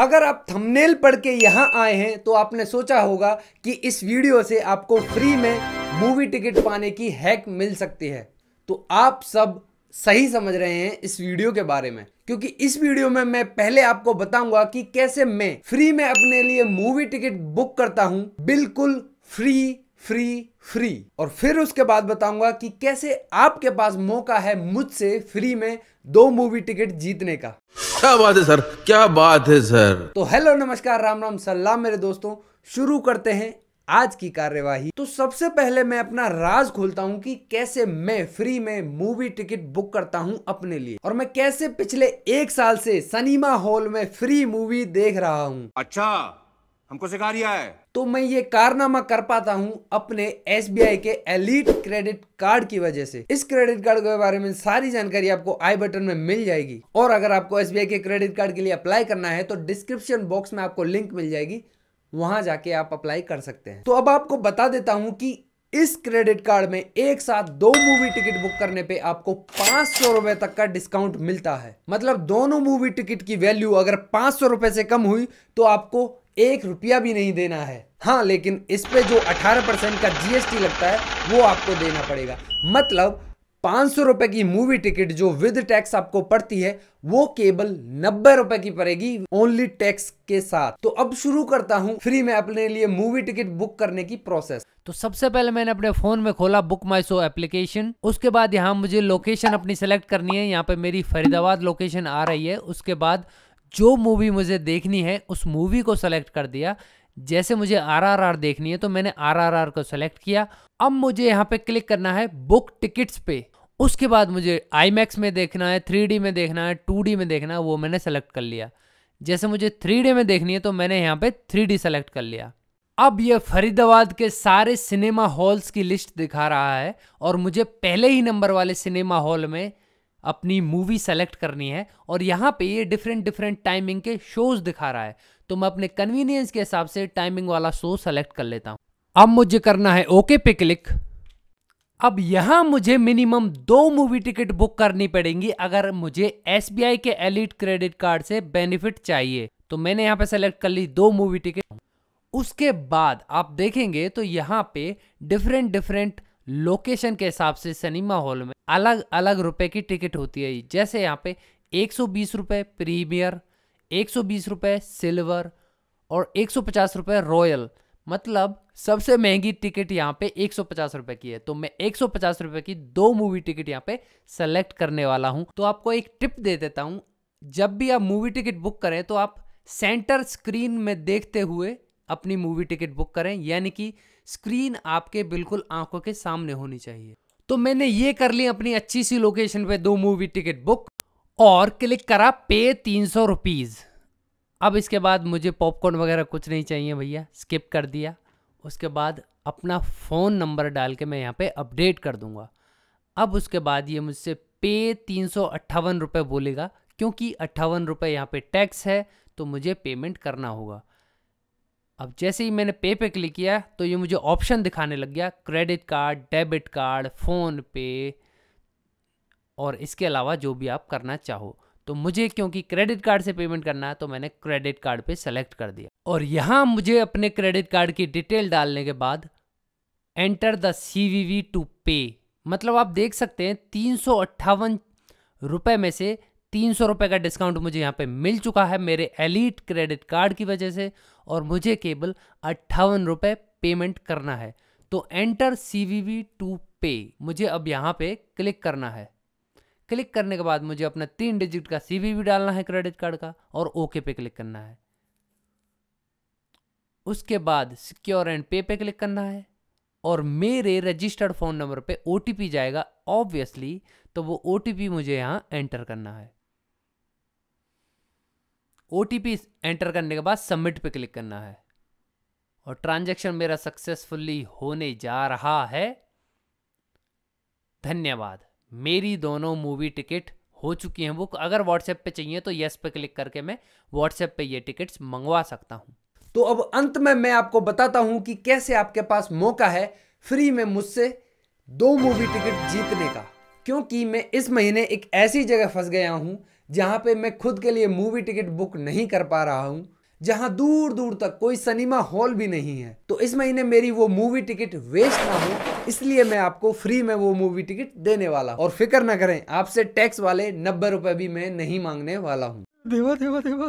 अगर आप थंबनेल पढ़ के यहाँ आए हैं तो आपने सोचा होगा कि इस वीडियो से आपको फ्री में मूवी टिकट पाने की हैक मिल सकती है तो आप सब सही समझ रहे हैं इस वीडियो के बारे में क्योंकि इस वीडियो में मैं पहले आपको बताऊंगा कि कैसे मैं फ्री में अपने लिए मूवी टिकट बुक करता हूं बिल्कुल फ्री फ्री फ्री और फिर उसके बाद बताऊंगा कि कैसे आपके पास मौका है मुझसे फ्री में दो मूवी टिकट जीतने का क्या बात है सर क्या बात है सर तो हेलो नमस्कार राम राम सलाम मेरे दोस्तों शुरू करते हैं आज की कार्यवाही तो सबसे पहले मैं अपना राज खोलता हूं कि कैसे मैं फ्री में मूवी टिकट बुक करता हूं अपने लिए और मैं कैसे पिछले एक साल से सनीमा हॉल में फ्री मूवी देख रहा हूं अच्छा हमको सिखा रिया है तो मैं ये कारनामा कर पाता हूँ अपने एस के एलिट क्रेडिट कार्ड की वजह से इस क्रेडिट कार्ड के बारे में सारी जानकारी आपको आई बटन में मिल जाएगी और अगर आपको एस के क्रेडिट कार्ड के लिए अप्लाई करना है तो डिस्क्रिप्शन बॉक्स में आपको लिंक मिल जाएगी वहां जाके आप अप्लाई कर सकते हैं तो अब आपको बता देता हूं कि इस क्रेडिट कार्ड में एक साथ दो मूवी टिकट बुक करने पे आपको पांच सौ रुपए तक का डिस्काउंट मिलता है मतलब दोनों मूवी टिकट की वैल्यू अगर पांच सौ रुपए से कम हुई तो आपको एक रुपया भी नहीं देना है हाँ लेकिन इस पे जो 18 परसेंट का जीएसटी लगता है वो आपको देना पड़ेगा मतलब पाँच सौ रुपए की मूवी टिकट जो विद टैक्स आपको पड़ती है वो केवल नब्बे रुपए की पड़ेगी ओनली टैक्स के साथ तो अब शुरू करता हूँ फ्री में अपने लिए मूवी टिकट बुक करने की प्रोसेस तो सबसे पहले मैंने अपने फोन में खोला बुक माई शो एप्लीकेशन उसके बाद यहाँ मुझे लोकेशन अपनी सेलेक्ट करनी है यहाँ पे मेरी फरीदाबाद लोकेशन आ रही है उसके बाद जो मूवी मुझे देखनी है उस मूवी को सेलेक्ट कर दिया जैसे मुझे आरआरआर देखनी है तो मैंने आरआरआर को सेलेक्ट किया अब मुझे यहाँ पे क्लिक करना है बुक टिकट्स पे उसके बाद मुझे आई में देखना है थ्री में देखना है टू में देखना है वो मैंने सेलेक्ट कर लिया जैसे मुझे थ्री में देखनी है तो मैंने यहाँ पे थ्री सेलेक्ट कर लिया अब यह फरीदाबाद के सारे सिनेमा हॉल्स की लिस्ट दिखा रहा है और मुझे पहले ही नंबर वाले सिनेमा हॉल में अपनी मूवी सेलेक्ट करनी है और यहाँ पे ये डिफरेंट डिफरेंट टाइमिंग के शोज दिखा रहा है तो मैं अपने कन्वीनियंस के हिसाब से टाइमिंग वाला शो सेलेक्ट कर लेता हूँ अब मुझे करना है ओके पे क्लिक अब यहां मुझे मिनिमम दो मूवी टिकट बुक करनी पड़ेंगी अगर मुझे एस के एलिट क्रेडिट कार्ड से बेनिफिट चाहिए तो मैंने यहाँ पे सेलेक्ट कर ली दो मूवी टिकट उसके बाद आप देखेंगे तो यहाँ पे डिफरेंट डिफरेंट लोकेशन के हिसाब से सिनेमा हॉल में अलग अलग रुपए की टिकट होती है जैसे यहाँ पे एक सौ बीस प्रीमियर एक सौ बीस सिल्वर और एक सौ पचास रॉयल मतलब सबसे महंगी टिकट यहाँ पे एक सौ पचास की है तो मैं एक सौ पचास की दो मूवी टिकट यहाँ पे सेलेक्ट करने वाला हूँ तो आपको एक टिप दे देता हूँ जब भी आप मूवी टिकट बुक करें तो आप सेंटर स्क्रीन में देखते हुए अपनी मूवी टिकट बुक करें यानी कि स्क्रीन आपके बिल्कुल आंखों के सामने होनी चाहिए तो मैंने ये कर ली अपनी अच्छी सी लोकेशन पे दो मूवी टिकट बुक और क्लिक करा पे तीन सौ रुपीज़ अब इसके बाद मुझे पॉपकॉर्न वगैरह कुछ नहीं चाहिए भैया स्किप कर दिया उसके बाद अपना फ़ोन नंबर डाल के मैं यहाँ पे अपडेट कर दूंगा अब उसके बाद ये मुझसे पे तीन सौ अट्ठावन रुपये बोलेगा क्योंकि अट्ठावन रुपये यहाँ पे टैक्स है तो मुझे पेमेंट करना होगा अब जैसे ही मैंने पे पे क्लिक किया तो ये मुझे ऑप्शन दिखाने लग गया credit card debit card PhonePe और इसके अलावा जो भी आप करना चाहो तो मुझे क्योंकि क्रेडिट कार्ड से पेमेंट करना है तो मैंने क्रेडिट कार्ड पे सेलेक्ट कर दिया और यहाँ मुझे अपने क्रेडिट कार्ड की डिटेल डालने के बाद enter the C V V to pay मतलब आप देख सकते हैं तीन सौ में से तीन सौ रुपये का डिस्काउंट मुझे यहाँ पे मिल चुका है मेरे एलिट क्रेडिट कार्ड की वजह से और मुझे केवल अट्ठावन रुपये पेमेंट करना है तो enter C V V to pay मुझे अब यहाँ पे क्लिक करना है क्लिक करने के बाद मुझे अपना तीन डिजिट का सी वी वी डालना है क्रेडिट कार्ड का और ओके पे क्लिक करना है उसके बाद सिक्योर एंड पे पे क्लिक करना है और मेरे रजिस्टर्ड फ़ोन नंबर पे ओ जाएगा ऑब्वियसली तो वो ओ मुझे यहाँ एंटर करना है ओ एंटर करने के बाद सबमिट पे क्लिक करना है और ट्रांजैक्शन मेरा सक्सेसफुली होने जा रहा है धन्यवाद मेरी दोनों मूवी टिकट हो चुकी हैं बुक अगर व्हाट्सएप पे चाहिए तो यस पे क्लिक करके मैं व्हाट्सएप पे ये टिकट्स मंगवा सकता हूँ तो अब अंत में मैं आपको बताता हूँ कि कैसे आपके पास मौका है फ्री में मुझसे दो मूवी टिकट जीतने का क्योंकि मैं इस महीने एक ऐसी जगह फंस गया हूँ जहाँ पे मैं खुद के लिए मूवी टिकट बुक नहीं कर पा रहा हूँ जहाँ दूर दूर तक कोई सिनेमा हॉल भी नहीं है तो इस महीने मेरी वो मूवी टिकट वेस्ट ना हो इसलिए मैं आपको फ्री में वो मूवी टिकट देने वाला और फिक्र ना करें आपसे टैक्स वाले नब्बे रुपए भी मैं नहीं मांगने वाला हूँ देवा देवा देवा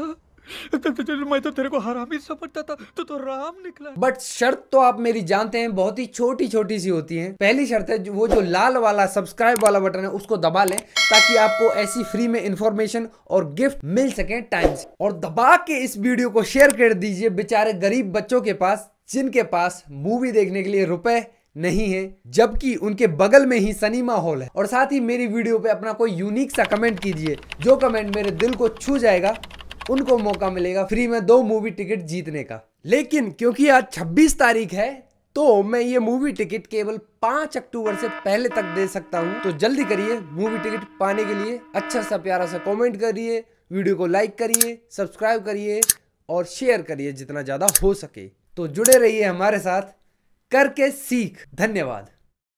तो तो तो मैं तो तेरे को हरामी समझता था तो तो राम निकला बट शर्त तो आप मेरी जानते हैं बहुत ही छोटी छोटी सी होती है पहली शर्त है वो जो लाल वाला सब्सक्राइब वाला बटन है उसको दबा लें ताकि आपको ऐसी फ्री में इंफॉर्मेशन और गिफ्ट मिल सके टाइम से और दबा के इस वीडियो को शेयर कर दीजिए बेचारे गरीब बच्चों के पास जिनके पास मूवी देखने के लिए रुपए नहीं है जबकि उनके बगल में ही सिनेमा हॉल है और साथ ही मेरी वीडियो पे अपना कोई यूनिक सा कमेंट कीजिए जो कमेंट मेरे दिल को छू जाएगा उनको मौका मिलेगा फ्री में दो मूवी टिकट जीतने का लेकिन क्योंकि आज 26 तारीख है तो मैं ये मूवी टिकट केवल 5 अक्टूबर से पहले तक दे सकता हूँ तो जल्दी करिए मूवी टिकट पाने के लिए अच्छा सा प्यारा सा कमेंट करिए वीडियो को लाइक करिए सब्सक्राइब करिए और शेयर करिए जितना ज़्यादा हो सके तो जुड़े रहिए हमारे साथ करके सीख धन्यवाद